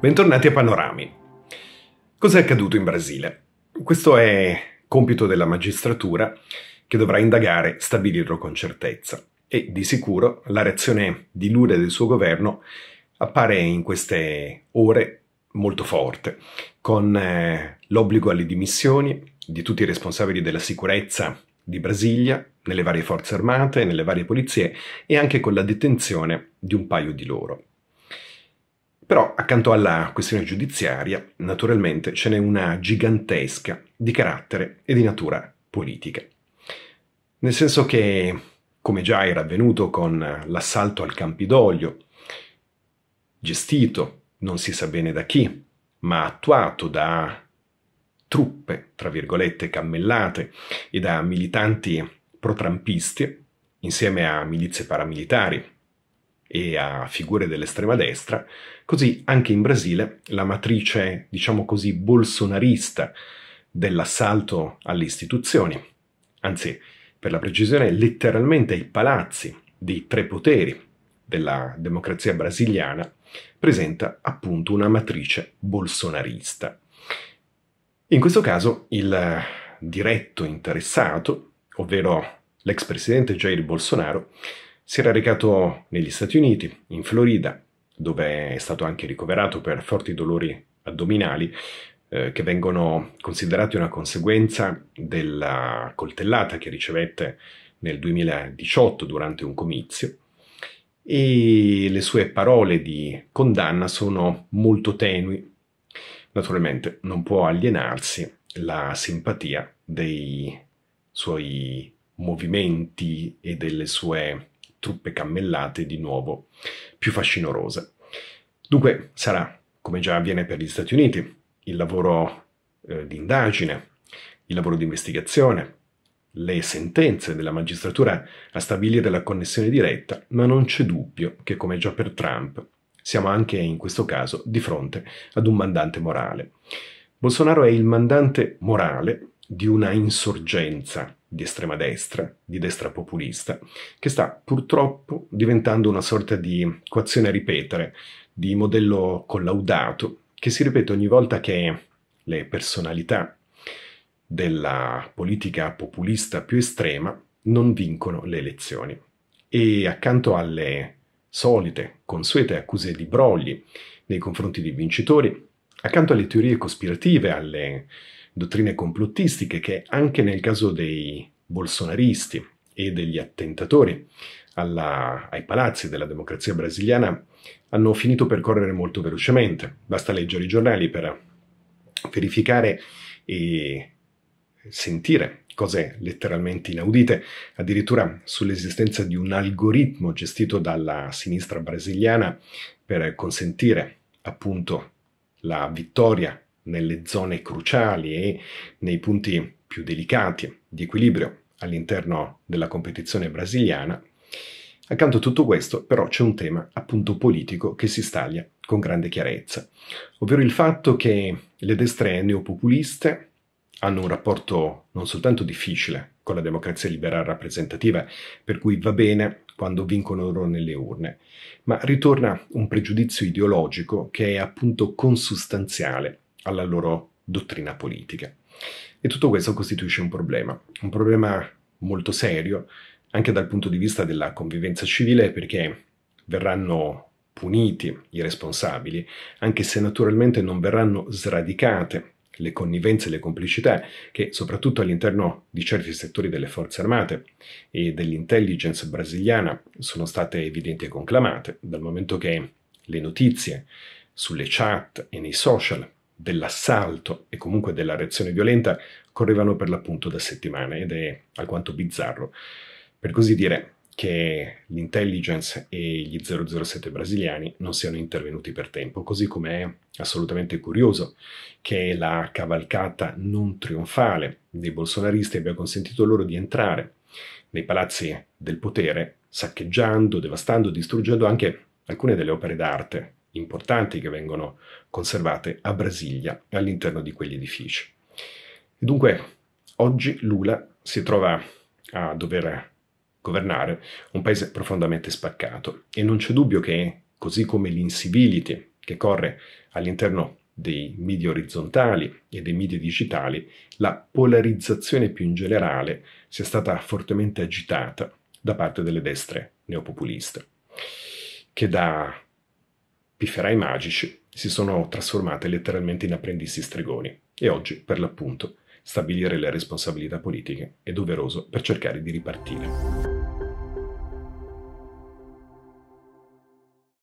Bentornati a Panorami. Cos'è accaduto in Brasile? Questo è compito della magistratura che dovrà indagare, stabilirlo con certezza. E di sicuro la reazione di Lula e del suo governo appare in queste ore molto forte, con eh, l'obbligo alle dimissioni di tutti i responsabili della sicurezza di Brasilia, nelle varie forze armate, nelle varie polizie e anche con la detenzione di un paio di loro. Però accanto alla questione giudiziaria, naturalmente, ce n'è una gigantesca di carattere e di natura politica. Nel senso che, come già era avvenuto con l'assalto al Campidoglio, gestito non si sa bene da chi, ma attuato da truppe, tra virgolette, cammellate e da militanti protrampisti, insieme a milizie paramilitari e a figure dell'estrema destra, così anche in Brasile la matrice, diciamo così, bolsonarista dell'assalto alle istituzioni, anzi per la precisione letteralmente ai palazzi dei tre poteri della democrazia brasiliana, presenta appunto una matrice bolsonarista. In questo caso il diretto interessato, ovvero l'ex presidente Jair Bolsonaro, si era recato negli Stati Uniti, in Florida, dove è stato anche ricoverato per forti dolori addominali eh, che vengono considerati una conseguenza della coltellata che ricevette nel 2018 durante un comizio e le sue parole di condanna sono molto tenui. Naturalmente non può alienarsi la simpatia dei suoi movimenti e delle sue truppe cammellate di nuovo più fascinorose. Dunque sarà, come già avviene per gli Stati Uniti, il lavoro eh, di indagine, il lavoro di investigazione, le sentenze della magistratura a stabilire la connessione diretta, ma non c'è dubbio che, come già per Trump, siamo anche in questo caso di fronte ad un mandante morale. Bolsonaro è il mandante morale di una insorgenza di estrema destra, di destra populista, che sta purtroppo diventando una sorta di coazione a ripetere, di modello collaudato, che si ripete ogni volta che le personalità della politica populista più estrema non vincono le elezioni. E accanto alle solite, consuete accuse di brogli nei confronti dei vincitori, accanto alle teorie cospirative, alle dottrine complottistiche che anche nel caso dei bolsonaristi e degli attentatori alla, ai palazzi della democrazia brasiliana hanno finito per correre molto velocemente. Basta leggere i giornali per verificare e sentire cose letteralmente inaudite, addirittura sull'esistenza di un algoritmo gestito dalla sinistra brasiliana per consentire appunto la vittoria nelle zone cruciali e nei punti più delicati di equilibrio all'interno della competizione brasiliana. Accanto a tutto questo però c'è un tema appunto politico che si staglia con grande chiarezza, ovvero il fatto che le destre neopopuliste hanno un rapporto non soltanto difficile con la democrazia liberale rappresentativa, per cui va bene quando vincono loro nelle urne, ma ritorna un pregiudizio ideologico che è appunto consustanziale alla loro dottrina politica. E tutto questo costituisce un problema, un problema molto serio anche dal punto di vista della convivenza civile perché verranno puniti i responsabili, anche se naturalmente non verranno sradicate le connivenze e le complicità che soprattutto all'interno di certi settori delle forze armate e dell'intelligence brasiliana sono state evidenti e conclamate, dal momento che le notizie sulle chat e nei social dell'assalto e comunque della reazione violenta correvano per l'appunto da settimane ed è alquanto bizzarro, per così dire, che l'intelligence e gli 007 brasiliani non siano intervenuti per tempo, così come è assolutamente curioso che la cavalcata non trionfale dei bolsonaristi abbia consentito loro di entrare nei palazzi del potere, saccheggiando, devastando, distruggendo anche alcune delle opere d'arte importanti che vengono conservate a Brasilia all'interno di quegli edifici. Dunque, oggi Lula si trova a dover governare un paese profondamente spaccato e non c'è dubbio che, così come l'incivility che corre all'interno dei media orizzontali e dei media digitali, la polarizzazione più in generale sia stata fortemente agitata da parte delle destre neopopuliste, che da pifferai magici si sono trasformate letteralmente in apprendisti stregoni e oggi, per l'appunto, stabilire le responsabilità politiche è doveroso per cercare di ripartire.